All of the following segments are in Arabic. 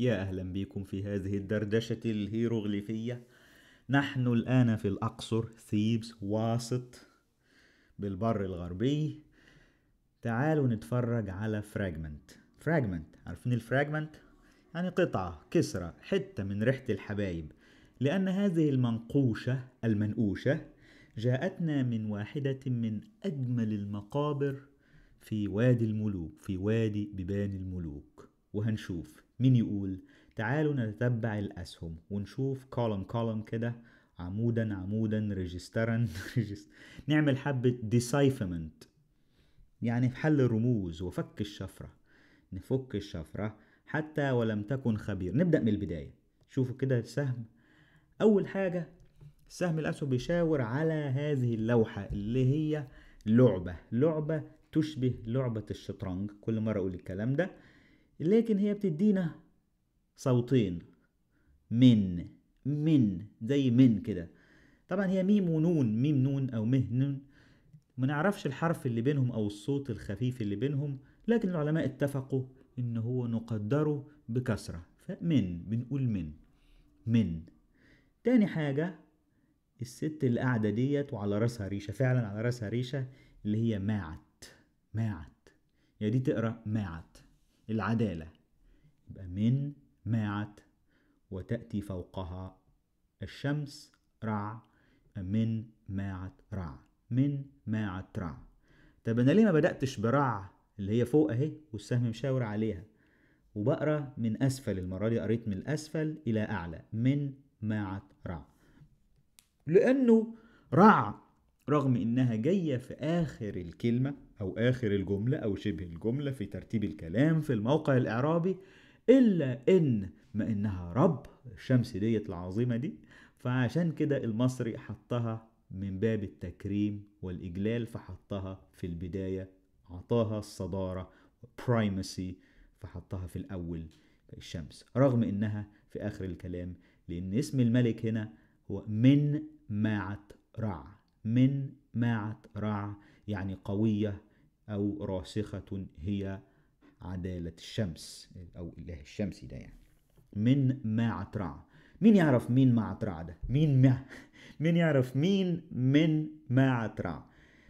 يا أهلا بكم في هذه الدردشة الهيروغليفية نحن الآن في الأقصر ثيبس واسط بالبر الغربي تعالوا نتفرج على فراجمنت فراجمنت عارفين الفراجمنت يعني قطعة كسرة حتة من ريحة الحبايب لأن هذه المنقوشة المنقوشة جاءتنا من واحدة من أجمل المقابر في وادي الملوك في وادي ببان الملوك وهنشوف مين يقول تعالوا نتتبع الأسهم ونشوف كولم كولم كده عمودا عمودا ريجسترا نعمل حبة ديسايفمنت يعني في حل الرموز وفك الشفرة نفك الشفرة حتى ولم تكن خبير نبدأ من البداية شوفوا كده السهم أول حاجة سهم الأسهم بيشاور على هذه اللوحة اللي هي لعبة لعبة تشبه لعبة الشطرنج كل مرة أقول الكلام ده لكن هي بتدينا صوتين من من زي من كده طبعا هي ميم ونون ميم نون او مه نون ما نعرفش الحرف اللي بينهم او الصوت الخفيف اللي بينهم لكن العلماء اتفقوا ان هو نقدره بكسرة فمن بنقول من من تاني حاجة الست اللي قاعدة ديت وعلى راسها ريشة فعلا على راسها ريشة اللي هي ماعت ماعت يا دي تقرأ ماعت العدالة يبقى من ماعت وتأتي فوقها الشمس رع من ماعت رع من ماعت رع طب أنا ليه ما بدأتش برع اللي هي فوق أهي والسهم مشاور عليها وبقرا من أسفل المرة دي قريت من الأسفل إلى أعلى من ماعت رع لأنه رع رغم إنها جاية في آخر الكلمة أو آخر الجملة أو شبه الجملة في ترتيب الكلام في الموقع الإعرابي إلا إن ما إنها رب الشمس ديت العظيمة دي فعشان كده المصري حطها من باب التكريم والإجلال فحطها في البداية عطاها الصدارة برايمسي فحطها في الأول الشمس رغم إنها في آخر الكلام لأن اسم الملك هنا هو من ماعت رع من ماعة رع يعني قوية أو راسخة هي عدالة الشمس أو إله الشمس ده يعني من ماعة رع مين يعرف مين ماعة رع ده مين ما؟ مين يعرف مين من ماعة رع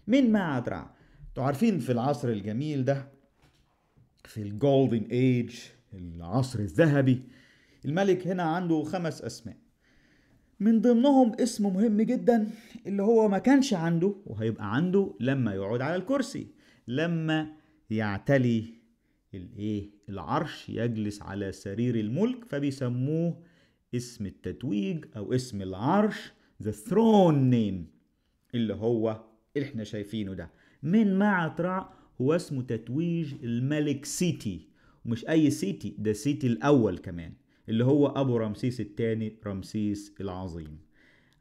من ماعة رع انتوا عارفين في العصر الجميل ده في الجولدن ايج العصر الذهبي الملك هنا عنده خمس اسماء من ضمنهم اسم مهم جدا اللي هو ما كانش عنده وهيبقى عنده لما يقعد على الكرسي لما يعتلي الايه العرش يجلس على سرير الملك فبيسموه اسم التتويج او اسم العرش the throne name اللي هو اللي احنا شايفينه ده من معترع هو اسمه تتويج الملك سيتي ومش اي سيتي ده سيتي الاول كمان اللي هو أبو رمسيس الثاني رمسيس العظيم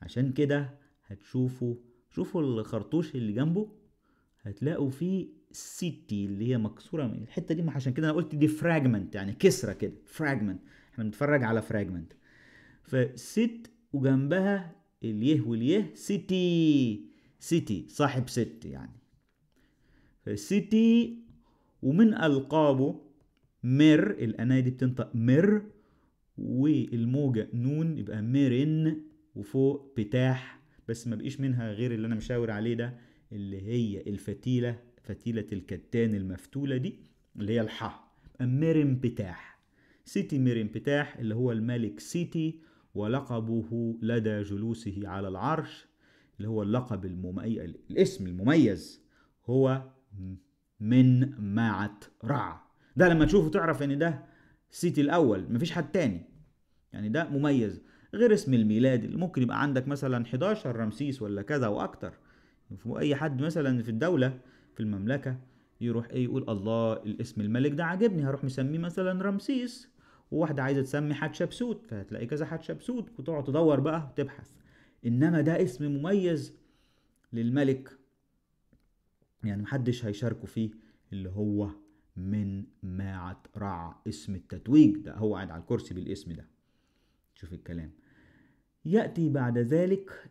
عشان كده هتشوفوا شوفوا الخرطوش اللي جنبه هتلاقوا فيه سيتي اللي هي مكسوره من الحته دي ما عشان كده انا قلت دي فراجمنت يعني كسره كده فراجمنت احنا بنتفرج على فراجمنت فست وجنبها اليه واليه سيتي سيتي صاحب ست يعني فسيتي ومن القابه مر الانايه دي بتنطق مر والموجة نون يبقى مرن وفوق بتاح بس ما بقيش منها غير اللي انا مشاور عليه ده اللي هي الفتيلة فتيلة الكتان المفتولة دي اللي هي الحا مرن بتاح سيتي مرن بتاح اللي هو الملك سيتي ولقبه لدى جلوسه على العرش اللي هو اللقب المميز الاسم المميز هو من معت رع ده لما تشوفه تعرف ان ده سيتي الاول مفيش حد تاني يعني ده مميز غير اسم الميلاد اللي ممكن يبقى عندك مثلا 11 رمسيس ولا كذا واكتر اي حد مثلا في الدوله في المملكه يروح ايه يقول الله الاسم الملك ده عاجبني هروح مسميه مثلا رمسيس وواحده عايزه تسمي حتشبسوت فهتلاقي كذا حتشبسوت وتقعد تدور بقى وتبحث انما ده اسم مميز للملك يعني محدش هيشاركه فيه اللي هو من ماعة رع اسم التتويج ده هو قاعد على الكرسي بالاسم ده شوف الكلام يأتي بعد ذلك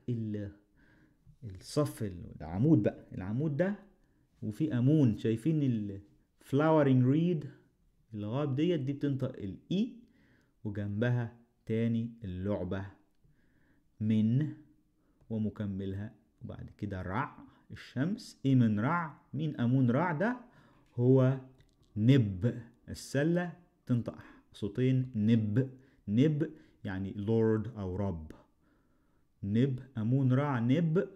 الصف العمود بقى العمود ده وفي أمون شايفين الفلاورينج ريد الغاب ديت دي بتنطق الإي e وجنبها تاني اللعبة من ومكملها وبعد كده رع الشمس إيه من رع مين أمون رع ده هو نب السلة تنطق صوتين نب نب يعني لورد أو رب نب أمون رع نب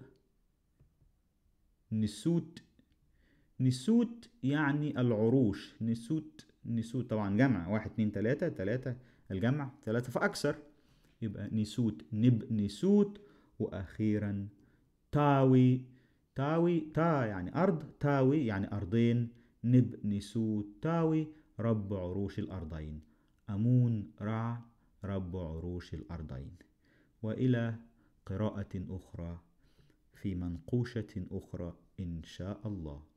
نسوت نسوت يعني العروش نسوت نسوت طبعا جمع واحد اتنين تلاتة تلاتة الجمع تلاتة فأكثر يبقى نسوت نب نسوت وأخيرا تاوي تاوي تا يعني أرض تاوي يعني أرضين نب نسو تاوي رب عروش الأرضين أمون رع رب عروش الأرضين وإلى قراءة أخرى في منقوشة أخرى إن شاء الله